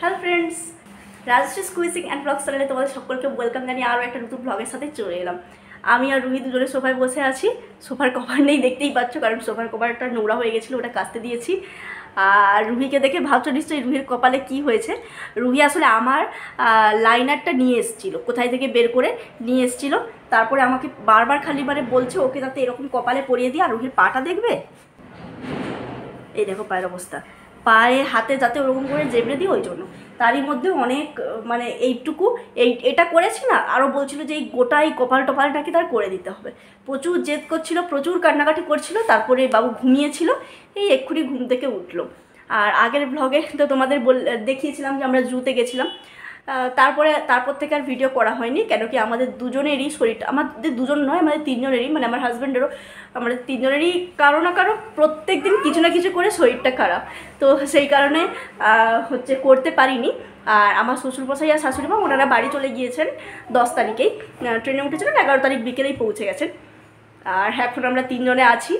hello friends Rajashree quizzing and blog চ্যানেলে তোমাদের সকলকে ওয়েলকাম জানিয়ে আরও একটা নতুন ব্লগের সাথে চলে এলাম আমি আর রুহি দুজনে সোফায় বসে আছি সোফার কভার নেই দেখতেই পাচ্ছ কারণ সোফার কভারটা নোংরা হয়ে গেছিলো ওটা কাচতে দিয়েছি আর রুহিকে দেখে ভাবছো নিশ্চয়ই রুহির কপালে কি হয়েছে রুহি আসলে আমার লাইনারটা নিয়ে এসেছিলো কোথায় থেকে বের করে নিয়ে এসেছিলো তারপরে আমাকে বারবার খালি মানে বলছে ওকে যাতে এরকম কপালে পরিয়ে দিয়ে আর রুহির পাটা দেখবে এই দেখো পায়ের অবস্থা পায়ে হাতে যাতে ওরকম করে জেবড়ে দিই ওই জন্য তারই মধ্যে অনেক মানে এইটুকু এই এটা করেছে না আরও বলছিল যে এই গোটাই কপাল টপাল নাকি তার করে দিতে হবে প্রচুর জেদ করছিল প্রচুর কান্নাকাটি করছিল তারপরে বাবু ঘুমিয়েছিল এই এক্ষুনি ঘুম থেকে উঠলো আর আগের ব্লগে তো তোমাদের বল দেখিয়েছিলাম যে আমরা জুতে গেছিলাম তারপরে তারপর থেকে আর ভিডিও করা হয়নি কেন কি আমাদের দুজনেরই শরীরটা আমাদের দুজন নয় আমাদের তিনজনেরই মানে আমার হাজব্যান্ডেরও আমাদের তিনজনেরই কারো না কারো প্রত্যেক দিন কিছু না কিছু করে শরীরটা খারাপ তো সেই কারণে হচ্ছে করতে পারিনি আর আমার শ্বশুরমশাই আর শাশুড়ি মা ওনারা বাড়ি চলে গিয়েছেন দশ তারিখেই ট্রেনে উঠেছিলেন এগারো তারিখ বিকেলেই পৌঁছে গেছেন আর এখন আমরা তিনজনে আছি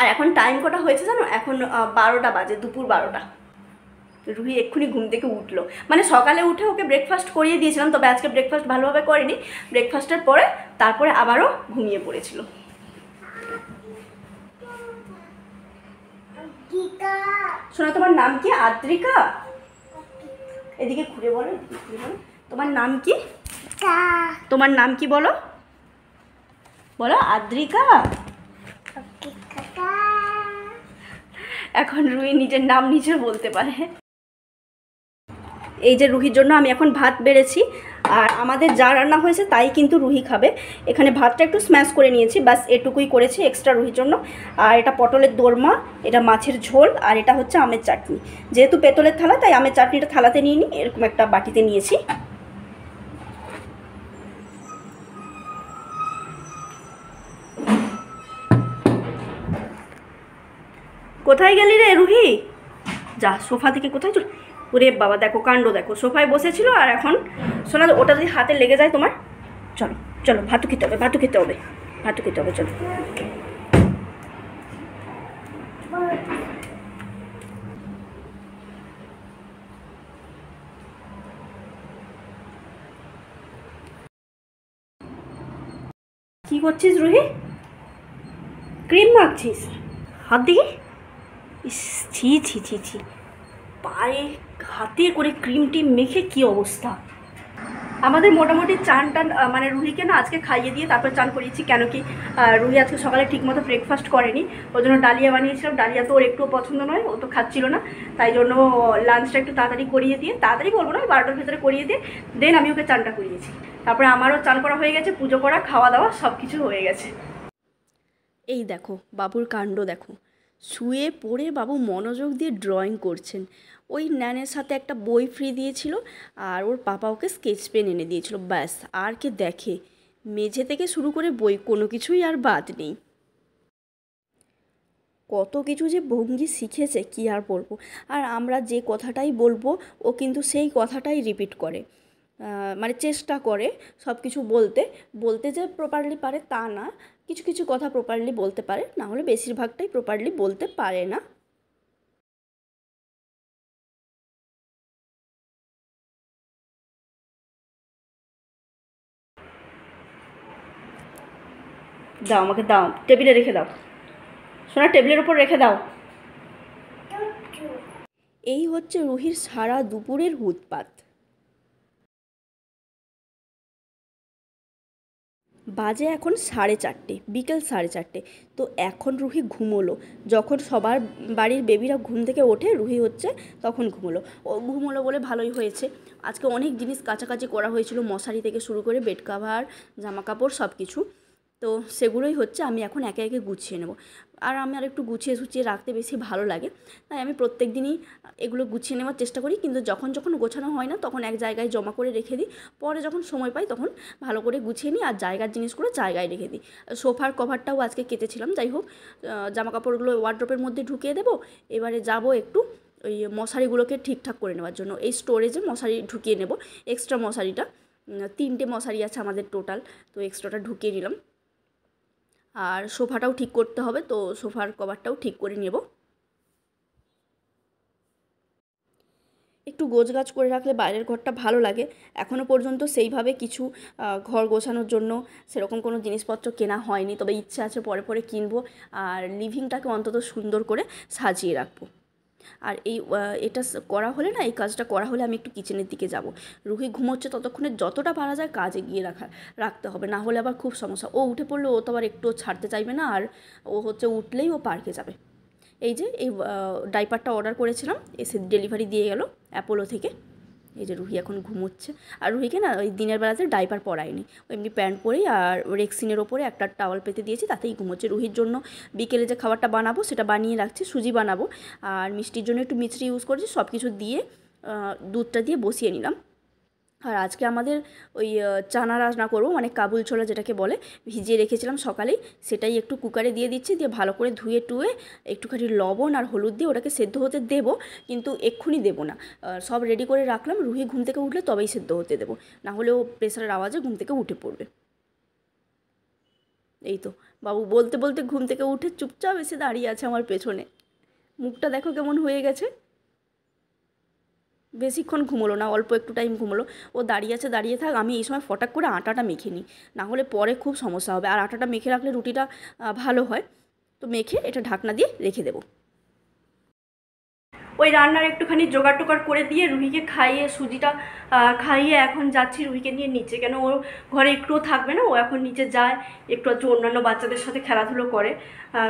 আর এখন টাইম কটা হয়েছে জানো এখন বারোটা বাজে দুপুর বারোটা রুহি এক্ষুনি ঘুম থেকে উঠলো মানে সকালে উঠে ওকে ব্রেকফাস্ট করিয়ে দিয়েছিলাম তবে আজকে ব্রেকফাস্ট ভালোভাবে করেনি ব্রেকফাস্টের পরে তারপরে আবারও ঘুমিয়ে পড়েছিল শোনা তোমার নাম কি আদ্রিকা এদিকে ঘুরে বলো তোমার নাম কি তোমার নাম কি বলো বলো আদ্রিকা এখন রুই নিজের নাম নিজে বলতে পারে এই যে রুহির জন্য আমি এখন ভাত বেড়েছি আর আমাদের যা রান্না হয়েছে তাই কিন্তু রুহি খাবে এখানে ভাতটা একটু স্ম্যাশ করে নিয়েছি ব্যাস এটুকুই করেছি এক্সট্রা রুহির জন্য আর এটা পটলের দোরমা এটা মাছের ঝোল আর এটা হচ্ছে আমের চাটনি যেহেতু পেতলের থালা তাই আমের চাটনিটা থালাতে নিয়ে নিই এরকম একটা বাটিতে নিয়েছি কোথায় গেলি রে রুহি যা সোফা থেকে কোথায় চলে ওরে বাবা দেখো কাণ্ড দেখো সোফায় বসেছিল আর এখন সোনা ওটা যদি হাতে লেগে যায় তোমার চলো চলো ভাতু খেতে হবে ভাতু খেতে হবে ভাতু খেতে হবে চলো কি করছিস রুহি ক্রিম মাখছিস হাত দিকে ইস ছি ছি ছি ছি পায়ে হাতে করে ক্রিম টিম মেখে কি অবস্থা আমাদের মোটামুটি চান টান মানে রুহিকে না আজকে খাইয়ে দিয়ে তারপর চান করিয়েছি কেন কি রুহি আজকে সকালে ঠিকমতো ব্রেকফাস্ট করেনি ওই জন্য ডালিয়া বানিয়েছিলাম ডালিয়া তো ওর একটুও পছন্দ নয় ও তো খাচ্ছিল না তাই জন্য লাঞ্চটা একটু তাড়াতাড়ি করিয়ে দিয়ে তাড়াতাড়ি বলবো না বারোটার ভেতরে করিয়ে দিয়ে দেন আমি ওকে চানটা করিয়েছি তারপরে আমারও চান করা হয়ে গেছে পুজো করা খাওয়া দাওয়া সব কিছু হয়ে গেছে এই দেখো বাবুর কাণ্ড দেখো শুয়ে পড়ে বাবু মনোযোগ দিয়ে ড্রয়িং করছেন ওই ন্যানের সাথে একটা বই ফ্রি দিয়েছিল আর ওর পাপা ওকে স্কেচ পেন এনে দিয়েছিল ব্যাস আর কে দেখে মেঝে থেকে শুরু করে বই কোনো কিছুই আর বাদ নেই কত কিছু যে ভঙ্গি শিখেছে কি আর বলবো আর আমরা যে কথাটাই বলবো ও কিন্তু সেই কথাটাই রিপিট করে মানে চেষ্টা করে সব কিছু বলতে বলতে যে প্রপারলি পারে তা না কিছু কিছু কথা প্রপারলি বলতে পারে না হলে বেশিরভাগটাই প্রপারলি বলতে পারে না দাও আমাকে দাও টেবিলে রেখে দাও সোনা টেবিলের উপর রেখে দাও এই হচ্ছে রুহির সারা দুপুরের উৎপাত বাজে এখন সাড়ে চারটে বিকেল সাড়ে চারটে তো এখন রুহি ঘুমোলো যখন সবার বাড়ির বেবিরা ঘুম থেকে ওঠে রুহি হচ্ছে তখন ঘুমোলো ও ঘুমোলো বলে ভালোই হয়েছে আজকে অনেক জিনিস কাছাকাছি করা হয়েছিল মশারি থেকে শুরু করে বেড কাভার জামা কাপড় সব কিছু তো সেগুলোই হচ্ছে আমি এখন একে একে গুছিয়ে নেব আর আমি আর একটু গুছিয়ে সুচিয়ে রাখতে বেশি ভালো লাগে তাই আমি প্রত্যেক দিনই এগুলো গুছিয়ে নেওয়ার চেষ্টা করি কিন্তু যখন যখন গোছানো হয় না তখন এক জায়গায় জমা করে রেখে দিই পরে যখন সময় পাই তখন ভালো করে গুছিয়ে নিই আর জায়গার জিনিসগুলো জায়গায় রেখে দিই সোফার কভারটাও আজকে কেটেছিলাম যাই হোক জামা কাপড়গুলো ওয়ার্ড্রপের মধ্যে ঢুকিয়ে দেবো এবারে যাব একটু ওই মশারিগুলোকে ঠিকঠাক করে নেওয়ার জন্য এই স্টোরেজে মশারি ঢুকিয়ে নেব এক্সট্রা মশারিটা তিনটে মশারি আছে আমাদের টোটাল তো এক্সট্রাটা ঢুকিয়ে নিলাম আর সোফাটাও ঠিক করতে হবে তো সোফার কভারটাও ঠিক করে নেব একটু গোছ গাছ করে রাখলে বাইরের ঘরটা ভালো লাগে এখনও পর্যন্ত সেইভাবে কিছু ঘর গোছানোর জন্য সেরকম কোনো জিনিসপত্র কেনা হয়নি তবে ইচ্ছা আছে পরে পরে কিনবো আর লিভিংটাকে অন্তত সুন্দর করে সাজিয়ে রাখবো আর এই এটা করা হলে না এই কাজটা করা হলে আমি একটু কিচেনের দিকে যাব রুহি ঘুমোচ্ছে ততক্ষণে যতটা পারা যায় কাজ এগিয়ে রাখা রাখতে হবে না হলে আবার খুব সমস্যা ও উঠে পড়লে ও তো আবার একটু ছাড়তে চাইবে না আর ও হচ্ছে উঠলেই ও পার্কে যাবে এই যে এই ডাইপারটা অর্ডার করেছিলাম এসে ডেলিভারি দিয়ে গেল অ্যাপোলো থেকে এই যে রুহি এখন ঘুমোচ্ছে আর রুহিকে না ওই দিনের বেলাতে ডাইপার পরায়নি এমনি প্যান্ট পরেই আর রেক্সিনের ওপরে একটা টাওয়াল পেতে দিয়েছি তাতেই ঘুমোচ্ছে রুহির জন্য বিকেলে যে খাবারটা বানাবো সেটা বানিয়ে রাখছি সুজি বানাবো আর মিষ্টির জন্য একটু মিছরি ইউজ করেছি সব কিছু দিয়ে দুধটা দিয়ে বসিয়ে নিলাম আর আজকে আমাদের ওই চানা রান্না করবো মানে কাবুল ছোলা যেটাকে বলে ভিজিয়ে রেখেছিলাম সকালেই সেটাই একটু কুকারে দিয়ে দিচ্ছি দিয়ে ভালো করে ধুয়ে টুয়ে একটুখানি লবণ আর হলুদ দিয়ে ওটাকে সেদ্ধ হতে দেব কিন্তু এক্ষুনি দেবো না সব রেডি করে রাখলাম রুহি ঘুম থেকে উঠলে তবেই সেদ্ধ হতে দেবো না হলে ও প্রেশারের আওয়াজে ঘুম থেকে উঠে পড়বে এই তো বাবু বলতে বলতে ঘুম থেকে উঠে চুপচাপ এসে দাঁড়িয়ে আছে আমার পেছনে মুখটা দেখো কেমন হয়ে গেছে বেশিক্ষণ ঘুমোলো না অল্প একটু টাইম ঘুমোলো ও দাঁড়িয়ে আছে দাঁড়িয়ে থাক আমি এই সময় ফটাক করে আটাটা মেখে নিই নাহলে পরে খুব সমস্যা হবে আর আটাটা মেখে রাখলে রুটিটা ভালো হয় তো মেখে এটা ঢাকনা দিয়ে রেখে দেবো ওই রান্নার একটুখানি জোগাড় টোগাড় করে দিয়ে রুহিকে খাইয়ে সুজিটা খাইয়ে এখন যাচ্ছি রুহিকে নিয়ে নিচে কেন ও ঘরে একটুও থাকবে না ও এখন নিচে যায় একটু আধটু অন্যান্য বাচ্চাদের সাথে খেলাধুলো করে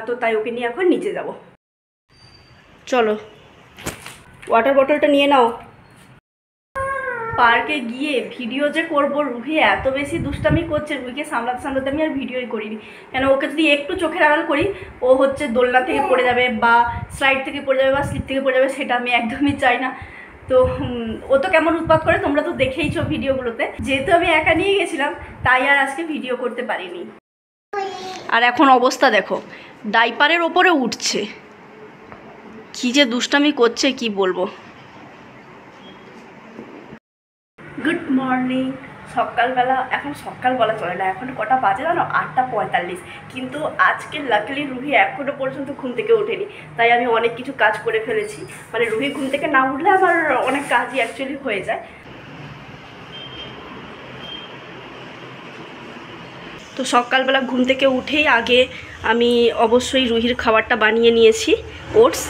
তো তাই ওকে নিয়ে এখন নিচে যাব চলো ওয়াটার বটলটা নিয়ে নাও পার্কে গিয়ে ভিডিও যে করব রুহি এত বেশি দুষ্টামি করছে রুহিকে সামলাতে সামলাতে আমি আর ভিডিওই করিনি কেন ওকে যদি একটু চোখের আড়াল করি ও হচ্ছে দোলনা থেকে পড়ে যাবে বা স্লাইড থেকে পড়ে যাবে বা স্লিপ থেকে পড়ে যাবে সেটা আমি একদমই চাই না তো ও তো কেমন উৎপাত করে তোমরা তো দেখেইছো ভিডিওগুলোতে যেহেতু আমি একা নিয়ে গেছিলাম তাই আর আজকে ভিডিও করতে পারিনি আর এখন অবস্থা দেখো ডাইপারের ওপরে উঠছে কী যে দুষ্টামি করছে কি বলবো মর্নিং সকালবেলা এখন সকাল বলা চলে না এখন কটা বাজে জানো আটটা পঁয়তাল্লিশ কিন্তু আজকে লাকিলি রুহি এখনও পর্যন্ত ঘুম থেকে ওঠেনি তাই আমি অনেক কিছু কাজ করে ফেলেছি মানে রুহি ঘুম থেকে না উঠলে আমার অনেক কাজই অ্যাকচুয়ালি হয়ে যায় তো সকালবেলা ঘুম থেকে উঠেই আগে আমি অবশ্যই রুহির খাবারটা বানিয়ে নিয়েছি ওটস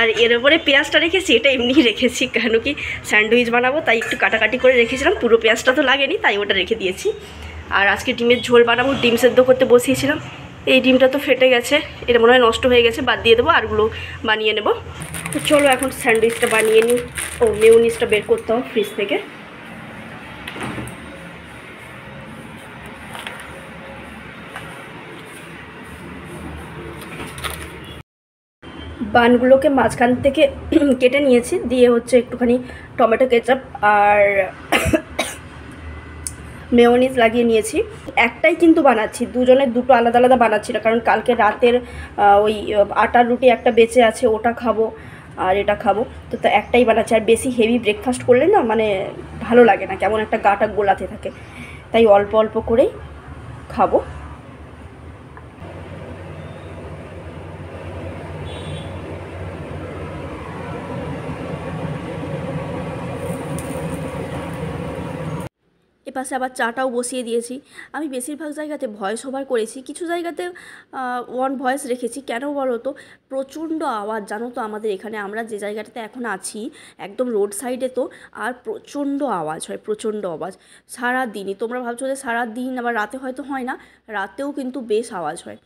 আর এর উপরে পেঁয়াজটা রেখেছি এটা এমনি রেখেছি কেন কি স্যান্ডউইচ বানাবো তাই একটু কাটাকাটি করে রেখেছিলাম পুরো পেঁয়াজটা তো লাগেনি তাই ওটা রেখে দিয়েছি আর আজকে ডিমের ঝোল বানাবো ডিম সেদ্ধ করতে বসিয়েছিলাম এই ডিমটা তো ফেটে গেছে এটা মনে হয় নষ্ট হয়ে গেছে বাদ দিয়ে দেবো আরগুলো বানিয়ে নেব তো চলো এখন স্যান্ডউইচটা বানিয়ে নিই ও মেউনিসটা বের করতে হবে ফ্রিজ থেকে বানগুলোকে মাঝখান থেকে কেটে নিয়েছি দিয়ে হচ্ছে একটুখানি টমেটো কেচাপ আর মেয়নিজ লাগিয়ে নিয়েছি একটাই কিন্তু বানাচ্ছি দুজনের দুটো আলাদা আলাদা বানাচ্ছি না কারণ কালকে রাতের ওই আটার রুটি একটা বেঁচে আছে ওটা খাবো আর এটা খাবো তো তা একটাই বানাচ্ছি আর বেশি হেভি ব্রেকফাস্ট করলে না মানে ভালো লাগে না কেমন একটা গাটা গোলাতে থাকে তাই অল্প অল্প করেই খাবো এপাশে আবার চাটাও বসিয়ে দিয়েছি আমি বেশিরভাগ জায়গাতে ভয়েস ওভার করেছি কিছু জায়গাতে ওয়ান ভয়েস রেখেছি কেন বলো তো প্রচণ্ড আওয়াজ জানো তো আমাদের এখানে আমরা যে জায়গাটাতে এখন আছি একদম রোড সাইডে তো আর প্রচণ্ড আওয়াজ হয় প্রচণ্ড আওয়াজ সারা দিনই তোমরা ভাবছো যে সারা দিন আবার রাতে হয়তো হয় না রাতেও কিন্তু বেশ আওয়াজ হয়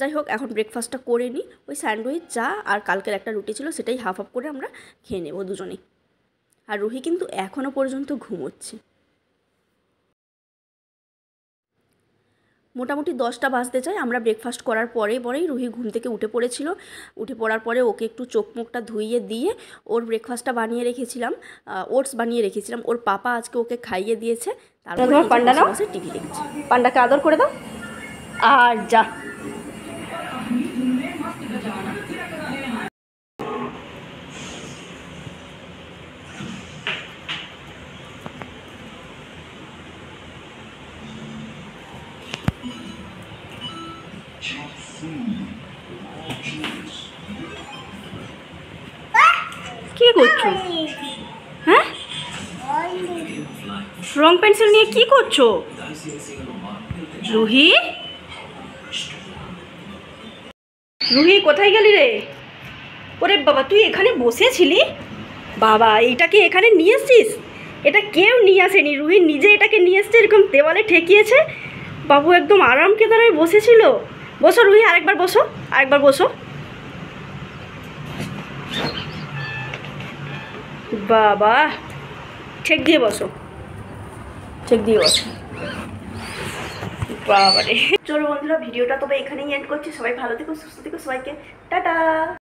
যাই হোক এখন ব্রেকফাস্টটা করে নিই ওই স্যান্ডউইচ চা আর কালকের একটা রুটি ছিল সেটাই হাফ হাফ করে আমরা খেয়ে নেবো দুজনেই আর রুহি কিন্তু এখনও পর্যন্ত ঘুমোচ্ছে মোটামুটি দশটা বাজতে চায় আমরা ব্রেকফাস্ট করার পরে পরেই রুহি ঘুম থেকে উঠে পড়েছিল উঠে পড়ার পরে ওকে একটু চোখ মুখটা ধুইয়ে দিয়ে ওর ব্রেকফাস্টটা বানিয়ে রেখেছিলাম ওটস বানিয়ে রেখেছিলাম ওর পাপা আজকে ওকে খাইয়ে দিয়েছে তারপর পান্ডা টিভি দেখছি পান্ডাকে আদর করে দাও আর যা করছো হ্যাঁ রং পেন্সিল নিয়ে কি করছো রুহি রুহি কোথায় গেলি রে ওরে বাবা তুই এখানে বসেছিলি বাবা এইটাকে এখানে নিয়ে এসছিস এটা কেউ নিয়ে আসেনি রুহি নিজে এটাকে নিয়ে এসছে এরকম দেওয়ালে ঠেকিয়েছে বাবু একদম আরাম কেদারে বসেছিল বসো রুহি আরেকবার বসো আরেকবার বসো বাবা ঠেক দিয়ে বসো ঠেক দিয়ে বসো রে চলো বন্ধুরা ভিডিওটা তবে এখানেই এন্ড করছি সবাই ভালো থেকো সুস্থ থেকো সবাইকে টাটা